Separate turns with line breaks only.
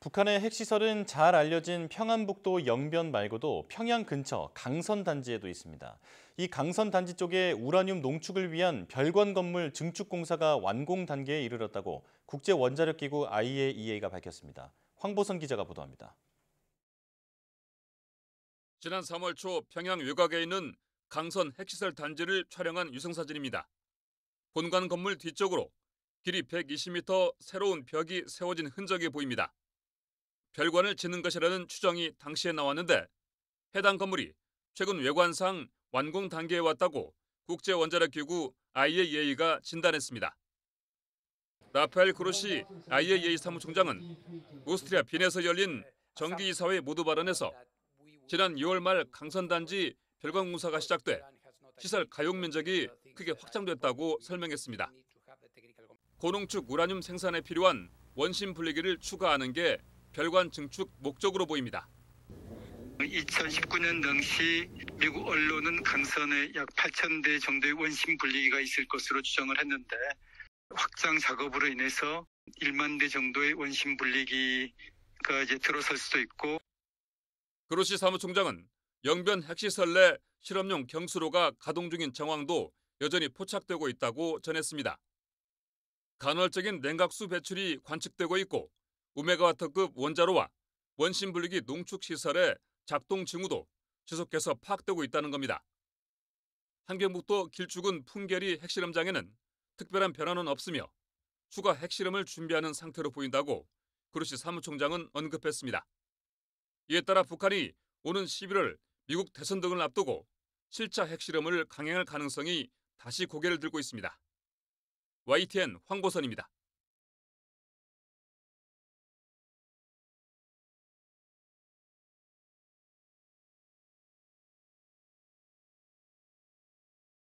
북한의 핵시설은 잘 알려진 평안북도 영변 말고도 평양 근처 강선 단지에도 있습니다. 이 강선 단지 쪽에 우라늄 농축을 위한 별관 건물 증축 공사가 완공 단계에 이르렀다고 국제 원자력 기구 IAEA가 밝혔습니다. 황보선 기자가 보도합니다.
지난 3월 초 평양 외곽에 있는 강선 핵시설 단지를 촬영한 유성사진입니다. 본관 건물 뒤쪽으로 길이 120m 새로운 벽이 세워진 흔적이 보입니다. 별관을 짓는 것이라는 추정이 당시에 나왔는데 해당 건물이 최근 외관상 완공 단계에 왔다고 국제원자력기구 IAEA가 진단했습니다. 라펠엘 그로시 IAEA 사무총장은 오스트리아 빈에서 열린 정기이사회 모두 발언에서 지난 2월 말 강선단지 별관 공사가 시작돼 시설 가용 면적이 크게 확장됐다고 설명했습니다. 고농축 우라늄 생산에 필요한 원심 분리기를 추가하는 게 별관 증축 목적으로 보입니다.
2019년 당시 미국 언론은 강선에 약 8천 대 정도의 원심 분리기가 있을 것으로 추정을 했는데 확장 작업으로 인해서 1만 대 정도의 원심 분리기가 이제 들어설 수도 있고
그로시 사무총장은 영변 핵시설 내 실험용 경수로가 가동 중인 정황도 여전히 포착되고 있다고 전했습니다. 간헐적인 냉각수 배출이 관측되고 있고 우메가와터급 원자로와 원심 분리기 농축 시설의 작동 징후도 지속해서 파악되고 있다는 겁니다. 한경북도 길쭉은 풍계리 핵실험 장에는 특별한 변화는 없으며 추가 핵실험을 준비하는 상태로 보인다고 그루시 사무총장은 언급했습니다. 이에 따라 북한이 오는 11월 미국 대선 등을 앞두고 7차 핵실험을 강행할 가능성이 다시 고개를 들고 있습니다. YTN 황보선입니다.